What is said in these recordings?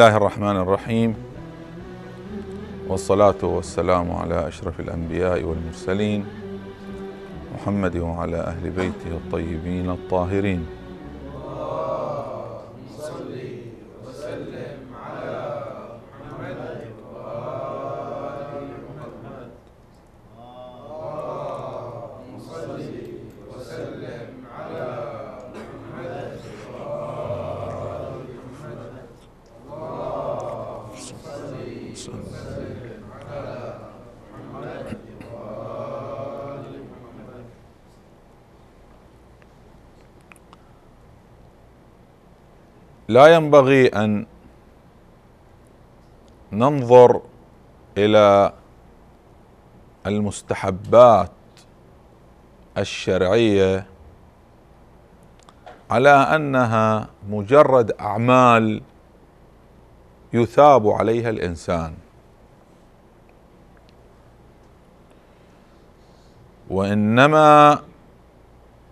الله الرحمن الرحيم والصلاة والسلام على أشرف الأنبياء والمرسلين محمد وعلى أهل بيته الطيبين الطاهرين لا ينبغي ان ننظر الى المستحبات الشرعيه على انها مجرد اعمال يثاب عليها الانسان وانما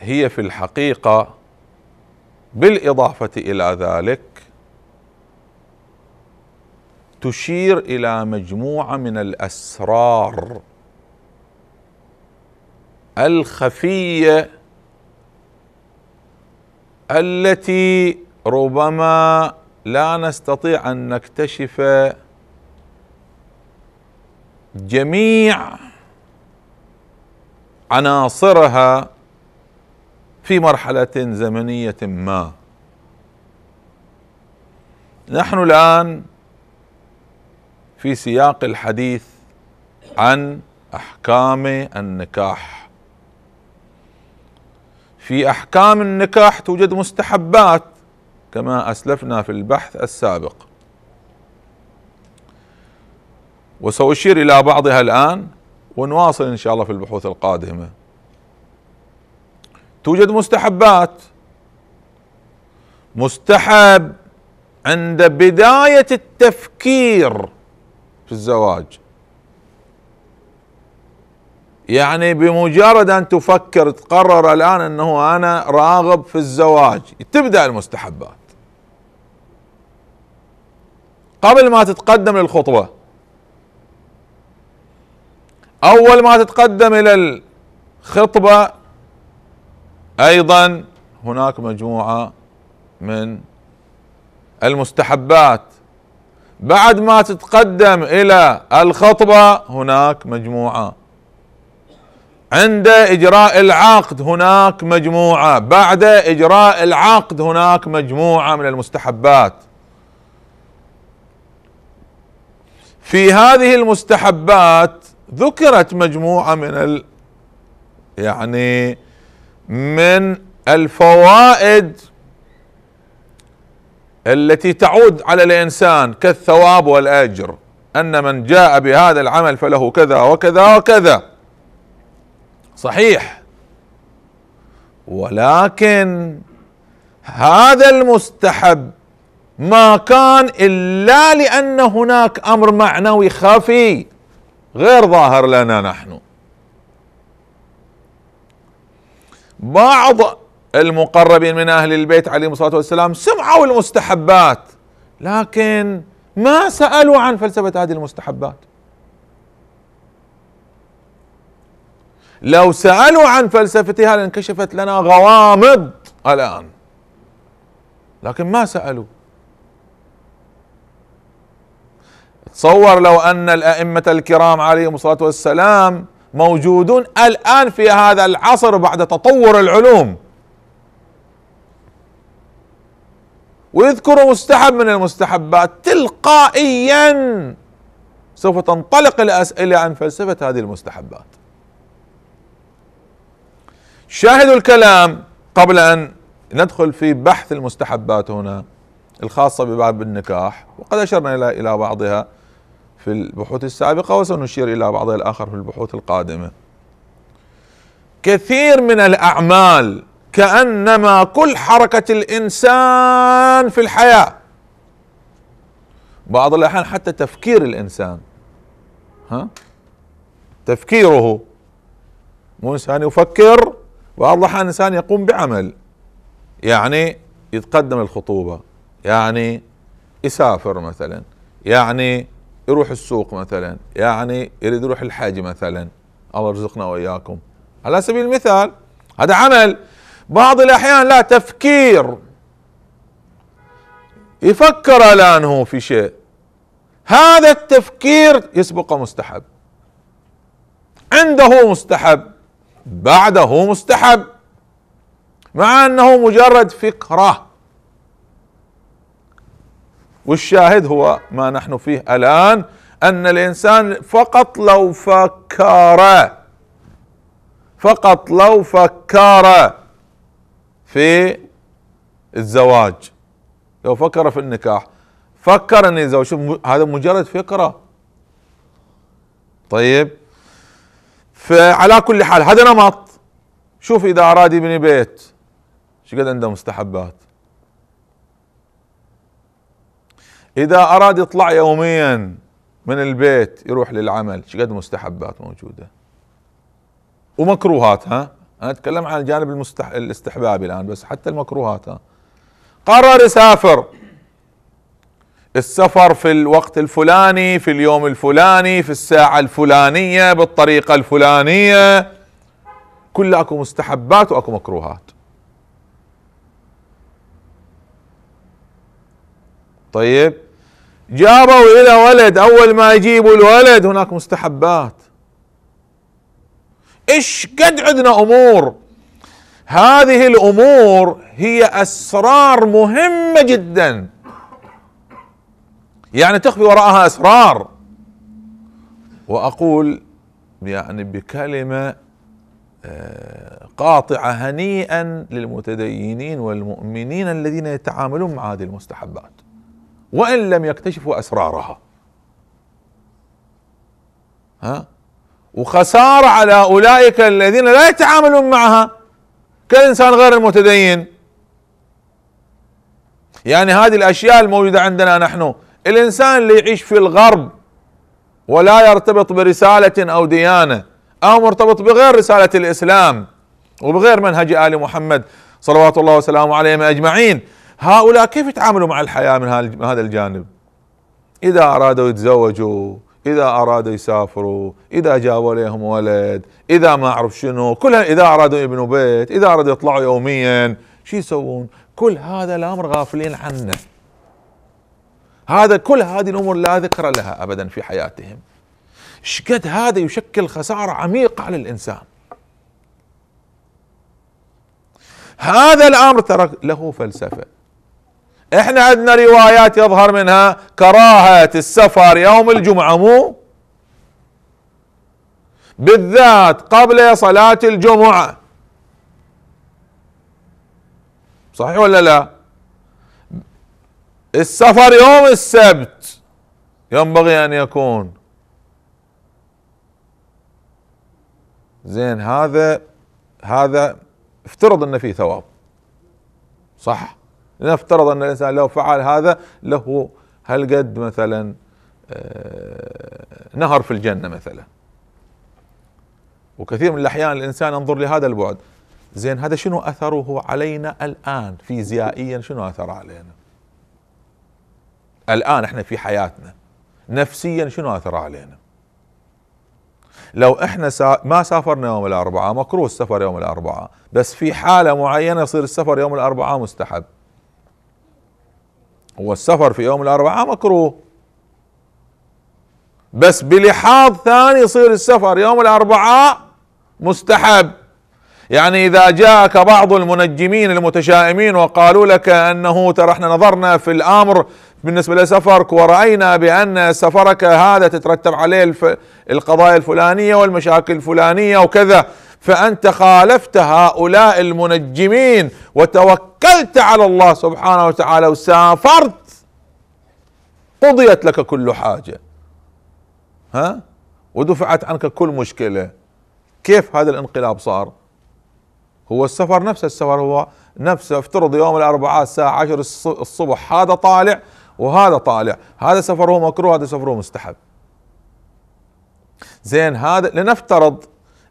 هي في الحقيقه بالاضافه الى ذلك تشير الى مجموعه من الاسرار الخفيه التي ربما لا نستطيع ان نكتشف جميع عناصرها في مرحلة زمنية ما نحن الآن في سياق الحديث عن أحكام النكاح في أحكام النكاح توجد مستحبات كما أسلفنا في البحث السابق وسأشير إلى بعضها الآن ونواصل إن شاء الله في البحوث القادمة توجد مستحبات مستحب عند بداية التفكير في الزواج يعني بمجرد ان تفكر تقرر الان انه انا راغب في الزواج تبدا المستحبات قبل ما تتقدم للخطبه اول ما تتقدم الى الخطبه ايضا هناك مجموعه من المستحبات بعد ما تتقدم الى الخطبه هناك مجموعه عند اجراء العقد هناك مجموعه بعد اجراء العقد هناك مجموعه من المستحبات في هذه المستحبات ذكرت مجموعه من ال يعني من الفوائد التي تعود على الانسان كالثواب والاجر ان من جاء بهذا العمل فله كذا وكذا وكذا صحيح ولكن هذا المستحب ما كان الا لان هناك امر معنوي خفي غير ظاهر لنا نحن بعض المقربين من اهل البيت عليهم الصلاه والسلام سمعوا المستحبات لكن ما سالوا عن فلسفه هذه المستحبات لو سالوا عن فلسفتها لانكشفت لنا غوامض الان لكن ما سالوا تصور لو ان الائمه الكرام عليهم الصلاه والسلام موجودون الان في هذا العصر بعد تطور العلوم ويذكروا مستحب من المستحبات تلقائيا سوف تنطلق الاسئله عن فلسفه هذه المستحبات شاهدوا الكلام قبل ان ندخل في بحث المستحبات هنا الخاصه بباب النكاح وقد اشرنا الى بعضها في البحوث السابقة وسنشير إلى بعضها الآخر في البحوث القادمة كثير من الأعمال كأنما كل حركة الإنسان في الحياة بعض الأحيان حتى تفكير الإنسان ها تفكيره مو إنسان يفكر بعض الأحيان إنسان يقوم بعمل يعني يتقدم الخطوبة يعني يسافر مثلا يعني يروح السوق مثلا يعني يريد يروح الحج مثلا الله يرزقنا واياكم على سبيل المثال هذا عمل بعض الاحيان لا تفكير يفكر الان هو في شيء هذا التفكير يسبقه مستحب عنده مستحب بعده مستحب مع انه مجرد فكره والشاهد هو ما نحن فيه الان ان الانسان فقط لو فكر فقط لو فكر في الزواج لو فكر في النكاح فكر ان يتزوج هذا مجرد فكره طيب فعلى كل حال هذا نمط شوف اذا اراد يبني بيت شقد عنده مستحبات اذا اراد يطلع يوميا من البيت يروح للعمل شقد مستحبات موجوده ومكروهات ها انا اتكلم عن الجانب المستح... الاستحبابي الان بس حتى المكروهات ها قرر يسافر السفر في الوقت الفلاني في اليوم الفلاني في الساعة الفلانية بالطريقة الفلانية كل اكو مستحبات واكو مكروهات طيب جابوا الى ولد اول ما يجيبوا الولد هناك مستحبات ايش قد عندنا امور هذه الامور هي اسرار مهمه جدا يعني تخفي وراءها اسرار واقول يعني بكلمه آه، قاطعه هنيئا للمتدينين والمؤمنين الذين يتعاملون مع هذه المستحبات وإن لم يكتشفوا أسرارها ها وخسارة على أولئك الذين لا يتعاملون معها كالإنسان غير المتدين يعني هذه الأشياء الموجودة عندنا نحن الإنسان اللي يعيش في الغرب ولا يرتبط برسالة أو ديانة أو مرتبط بغير رسالة الإسلام وبغير منهج آل محمد صلوات الله وسلامه عليهم أجمعين هؤلاء كيف يتعاملوا مع الحياة من هذا الجانب إذا أرادوا يتزوجوا إذا أرادوا يسافروا إذا جابوا لهم ولد إذا ما أعرف شنو كلها إذا أرادوا يبنوا بيت إذا أرادوا يطلعوا يوميا شو يسوون كل هذا الأمر غافلين عنه هذا كل هذه الأمور لا ذكر لها أبدا في حياتهم شقد هذا يشكل خسارة عميقة على الإنسان هذا الأمر ترى له فلسفة احنا عندنا روايات يظهر منها كراهة السفر يوم الجمعة مو بالذات قبل صلاة الجمعة صحيح ولا لا السفر يوم السبت ينبغي ان يكون زين هذا هذا افترض ان فيه ثواب صح لنفترض ان الانسان لو فعل هذا له هالقد مثلا آه، نهر في الجنه مثلا وكثير من الاحيان الانسان ينظر لهذا البعد زين هذا شنو اثره علينا الان فيزيائيا شنو اثر علينا الان احنا في حياتنا نفسيا شنو اثر علينا لو احنا سا ما سافرنا يوم الاربعاء مكروه السفر يوم الاربعاء بس في حاله معينه يصير السفر يوم الاربعاء مستحب هو السفر في يوم الأربعاء مكروه بس بلحاظ ثاني يصير السفر يوم الأربعاء مستحب يعني إذا جاءك بعض المنجمين المتشائمين وقالوا لك أنه ترى احنا نظرنا في الأمر بالنسبة لسفرك ورأينا بأن سفرك هذا تترتب عليه الف... القضايا الفلانية والمشاكل الفلانية وكذا فأنت خالفت هؤلاء المنجمين وتوكلت على الله سبحانه وتعالى وسافرت قضيت لك كل حاجة ها ودفعت عنك كل مشكلة كيف هذا الانقلاب صار هو السفر نفس السفر هو نفسه افترض يوم الأربعاء الساعة 10 الصبح هذا طالع وهذا طالع هذا سفره مكروه هذا سفره مستحب زين هذا لنفترض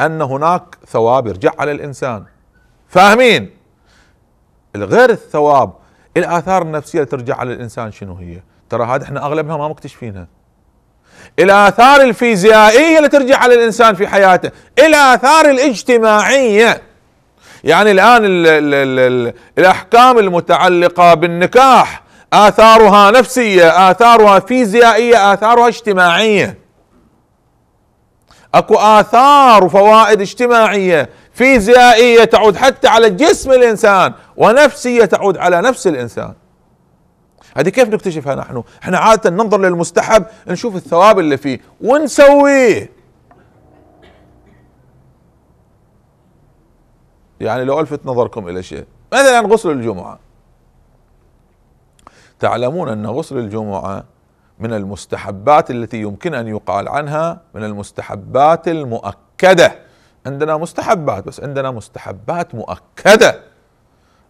ان هناك ثواب يرجع على الانسان فاهمين غير الثواب الاثار النفسيه اللي ترجع على الانسان شنو هي ترى هذا احنا اغلبها ما مكتشفينها الاثار الفيزيائيه اللي ترجع على الانسان في حياته الاثار الاجتماعيه يعني الان الـ الـ الـ الـ الاحكام المتعلقه بالنكاح آثارها نفسية آثارها فيزيائية آثارها اجتماعية اكو آثار وفوائد اجتماعية فيزيائية تعود حتى على جسم الإنسان ونفسية تعود على نفس الإنسان هذه كيف نكتشفها نحن احنا عادة ننظر للمستحب نشوف الثواب اللي فيه ونسويه يعني لو ألفت نظركم إلى شيء مثلا غسل الجمعة تعلمون ان غسل الجمعه من المستحبات التي يمكن ان يقال عنها من المستحبات المؤكده عندنا مستحبات بس عندنا مستحبات مؤكده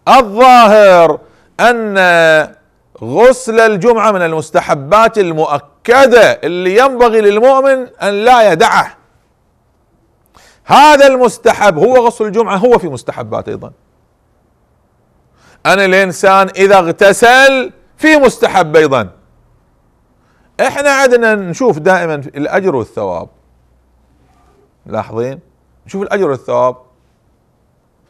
الظاهر ان غسل الجمعه من المستحبات المؤكده اللي ينبغي للمؤمن ان لا يدعه هذا المستحب هو غسل الجمعه هو في مستحبات ايضا انا الانسان اذا اغتسل في مستحب ايضا احنا عدنا نشوف دائما الاجر والثواب لاحظين نشوف الاجر والثواب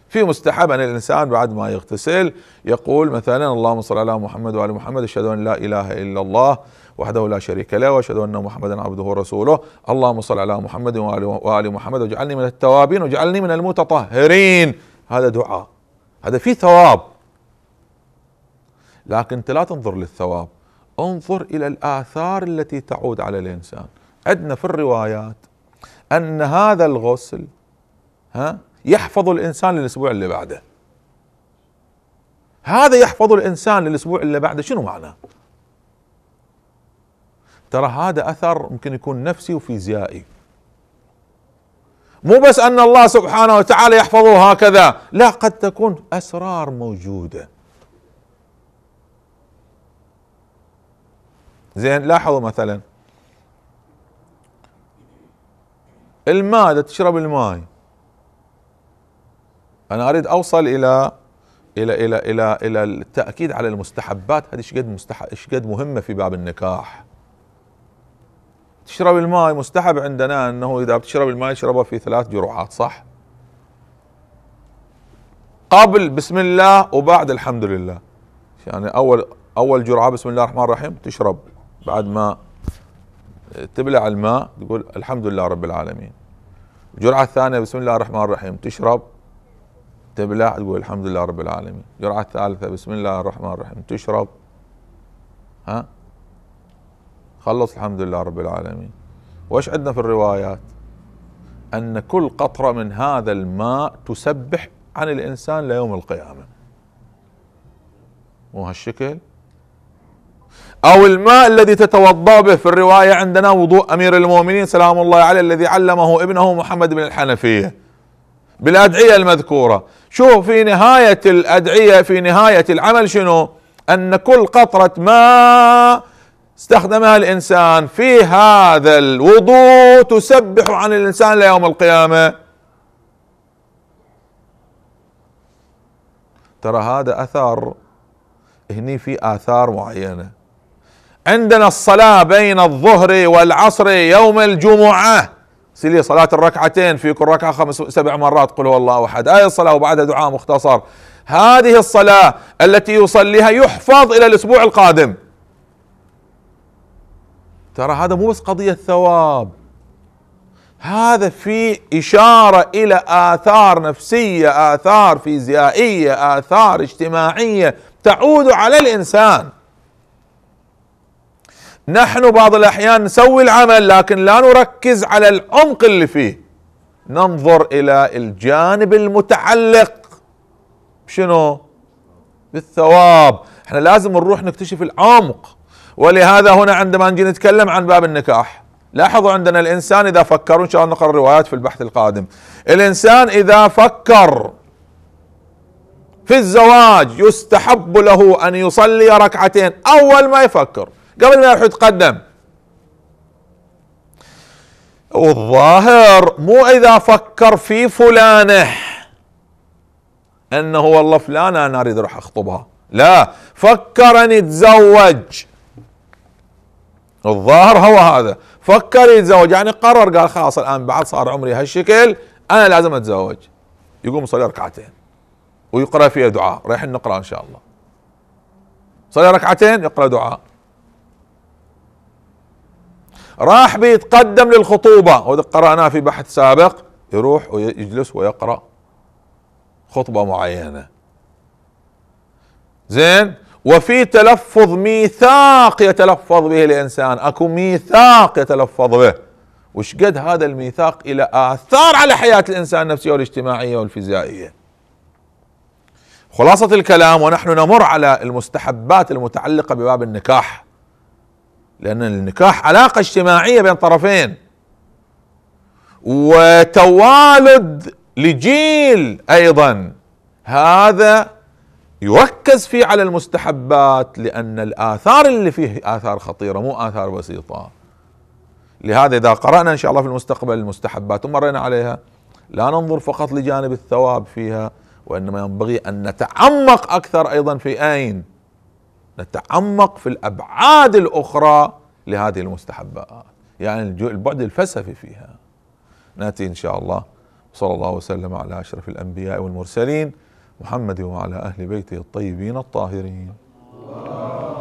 في مستحب ان الانسان بعد ما يغتسل يقول مثلا اللهم صل على محمد وعلى محمد اشهد ان لا اله الا الله وحده لا شريك له واشهد ان محمدا عبده ورسوله اللهم صل على محمد وال محمد واجعلني من التوابين واجعلني من المتطهرين هذا دعاء هذا فيه ثواب لكن انت لا تنظر للثواب انظر الى الاثار التي تعود على الانسان عندنا في الروايات ان هذا الغسل ها يحفظ الانسان للاسبوع اللي بعده هذا يحفظ الانسان للاسبوع اللي بعده شنو معناه ترى هذا اثر ممكن يكون نفسي وفيزيائي مو بس ان الله سبحانه وتعالى يحفظه هكذا لا قد تكون اسرار موجوده زين لاحظوا مثلا الماء اذا تشرب الماي انا اريد اوصل الى الى الى الى الى التاكيد على المستحبات هذه ايش قد مستحب ايش قد مهمه في باب النكاح تشرب الماء مستحب عندنا انه اذا بتشرب الماء يشربه في ثلاث جرعات صح قبل بسم الله وبعد الحمد لله يعني اول اول جرعه بسم الله الرحمن الرحيم تشرب بعد ما تبلع الماء تقول الحمد لله رب العالمين الجرعة الثانية بسم الله الرحمن الرحيم تشرب تبلع تقول الحمد لله رب العالمين الجرعة الثالثة بسم الله الرحمن الرحيم تشرب ها خلص الحمد لله رب العالمين وايش عندنا في الروايات أن كل قطرة من هذا الماء تسبح عن الإنسان ليوم القيامة مو هالشكل أو الماء الذي تتوضأ به في الرواية عندنا وضوء أمير المؤمنين سلام الله عليه الذي علمه ابنه محمد بن الحنفية بالأدعية المذكورة شوف في نهاية الأدعية في نهاية العمل شنو أن كل قطرة ماء استخدمها الإنسان في هذا الوضوء تسبح عن الإنسان ليوم القيامة ترى هذا اثار هني في آثار معينة عندنا الصلاة بين الظهر والعصر يوم الجمعة سلي صلاة الركعتين في كل ركعة خمس سبع مرات قل هو الله أحد آية الصلاة وبعدها دعاء مختصر هذه الصلاة التي يصليها يحفظ إلى الأسبوع القادم ترى هذا مو بس قضية ثواب هذا في إشارة إلى آثار نفسية آثار فيزيائية آثار اجتماعية تعود على الإنسان نحن بعض الاحيان نسوي العمل لكن لا نركز على العمق اللي فيه ننظر الى الجانب المتعلق شنو بالثواب احنا لازم نروح نكتشف العمق ولهذا هنا عندما نجي نتكلم عن باب النكاح لاحظوا عندنا الانسان اذا فكر ان شاء الله نقرا الروايات في البحث القادم الانسان اذا فكر في الزواج يستحب له ان يصلي ركعتين اول ما يفكر قبل ما يروح يتقدم والظاهر مو اذا فكر في فلانه انه والله فلانه انا اريد اروح اخطبها لا فكر ان يتزوج الظاهر هو هذا فكر يتزوج يعني قرر قال خلاص الان بعد صار عمري هالشكل انا لازم اتزوج يقوم يصلي ركعتين ويقرا فيها دعاء رايحين نقرا ان شاء الله صلي ركعتين يقرا دعاء راح بيتقدم للخطوبة وده قرأناه في بحث سابق يروح ويجلس ويقرأ خطبة معينة زين وفي تلفظ ميثاق يتلفظ به الإنسان أكو ميثاق يتلفظ به وش قد هذا الميثاق إلى آثار على حياة الإنسان النفسية والاجتماعية والفيزيائية خلاصة الكلام ونحن نمر على المستحبات المتعلقة بباب النكاح لأن النكاح علاقة اجتماعية بين طرفين وتوالد لجيل أيضا هذا يركز فيه على المستحبات لأن الآثار اللي فيه آثار خطيرة مو آثار بسيطة لهذا إذا قرأنا إن شاء الله في المستقبل المستحبات ومرينا عليها لا ننظر فقط لجانب الثواب فيها وإنما ينبغي أن نتعمق أكثر أيضا في أين نتعمق في الابعاد الاخرى لهذه المستحبات يعني البعد الفلسفي فيها ناتي ان شاء الله صلى الله وسلم على اشرف الانبياء والمرسلين محمد وعلى اهل بيته الطيبين الطاهرين